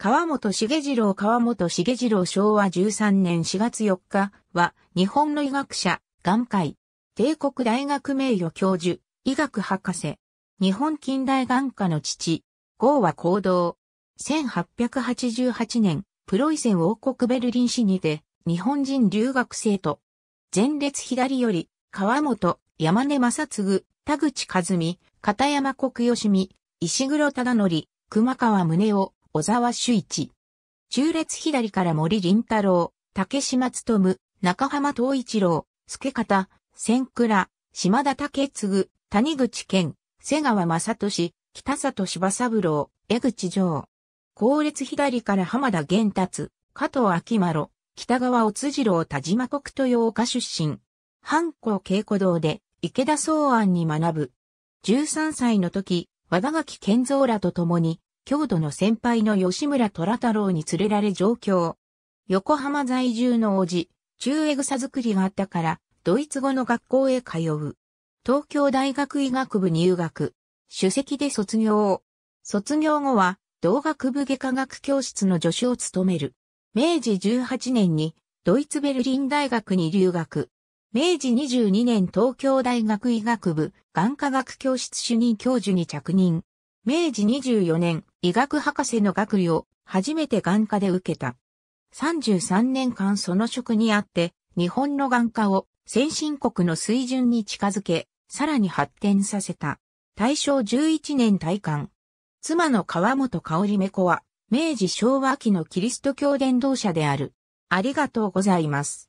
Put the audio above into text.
川本茂次郎川本茂次郎昭和13年4月4日は日本の医学者、眼科医、帝国大学名誉教授、医学博士、日本近代眼科の父、豪和行動。1888年、プロイセン王国ベルリン市にて、日本人留学生と、前列左より、川本、山根正嗣、田口和美、片山国吉美、石黒忠則、熊川宗男、小沢朱一。中列左から森林太郎、竹島務、中浜東一郎、助方、千倉、島田竹次、谷口健、瀬川正俊、北里柴三郎、江口城。後列左から浜田玄達、加藤秋丸、北川お辻郎田島国豊岡出身。藩校稽古堂で池田草案に学ぶ。13歳の時、和田垣健三らと共に郷土の先輩の吉村虎太郎に連れられ上京。横浜在住の叔父、中エグサ作りがあったから、ドイツ語の学校へ通う。東京大学医学部入学。首席で卒業。卒業後は、同学部外科学教室の助手を務める。明治18年に、ドイツベルリン大学に留学。明治22年東京大学医学部眼科学教室主任教授に着任。明治24年、医学博士の学位を初めて眼科で受けた。33年間その職にあって、日本の眼科を先進国の水準に近づけ、さらに発展させた。大正11年退官。妻の川本香里芽子は、明治昭和期のキリスト教伝道者である。ありがとうございます。